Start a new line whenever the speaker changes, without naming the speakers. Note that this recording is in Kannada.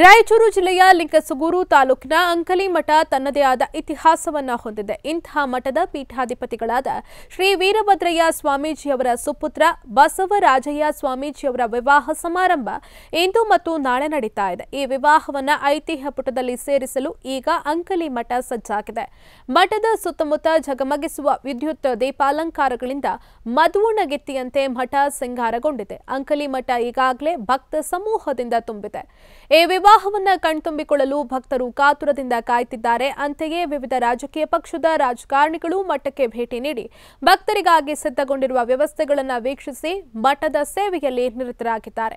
ರಾಯಚೂರು ಜಿಲ್ಲೆಯ ಲಿಂಗಸುಗೂರು ತಾಲೂಕಿನ ಅಂಕಲಿ ಮಠ ತನ್ನದೇ ಆದ ಇತಿಹಾಸವನ್ನ ಹೊಂದಿದೆ ಇಂತಹ ಮಠದ ಪೀಠಾಧಿಪತಿಗಳಾದ ಶ್ರೀ ವೀರಭದ್ರಯ್ಯ ಸ್ವಾಮೀಜಿಯವರ ಸುಪುತ್ರ ಬಸವರಾಜಯ್ಯ ಸ್ವಾಮೀಜಿಯವರ ವಿವಾಹ ಸಮಾರಂಭ ಇಂದು ಮತ್ತು ನಾಳೆ ನಡೀತಾ ಇದೆ ಈ ವಿವಾಹವನ್ನ ಐತಿಹ್ಯ ಪುಟದಲ್ಲಿ ಸೇರಿಸಲು ಈಗ ಅಂಕಲಿ ಮಠ ಸಜ್ಜಾಗಿದೆ ಮಠದ ಸುತ್ತಮುತ್ತ ಜಗಮಗಿಸುವ ವಿದ್ಯುತ್ ದೀಪಾಲಂಕಾರಗಳಿಂದ ಮದುವಣಗೆತ್ತಿಯಂತೆ ಮಠ ಸಿಂಗಾರಗೊಂಡಿದೆ ಅಂಕಲಿ ಮಠ ಈಗಾಗಲೇ ಭಕ್ತ ಸಮೂಹದಿಂದ ತುಂಬಿದೆ ವಿವಾಹವನ್ನು ಕಣ್ತುಂಬಿಕೊಳ್ಳಲು ಭಕ್ತರು ಕಾತುರದಿಂದ ಕಾಯುತ್ತಿದ್ದಾರೆ ಅಂತೆಯೇ ವಿವಿಧ ರಾಜಕೀಯ ಪಕ್ಷದ ರಾಜಕಾರಣಿಗಳು ಮಠಕ್ಕೆ ಭೇಟಿ ನೀಡಿ ಭಕ್ತರಿಗಾಗಿ ಸಿದ್ಧಗೊಂಡಿರುವ ವ್ಯವಸ್ಥೆಗಳನ್ನು ವೀಕ್ಷಿಸಿ ಮಠದ ಸೇವೆಯಲ್ಲಿ ನಿರತರಾಗಿದ್ದಾರೆ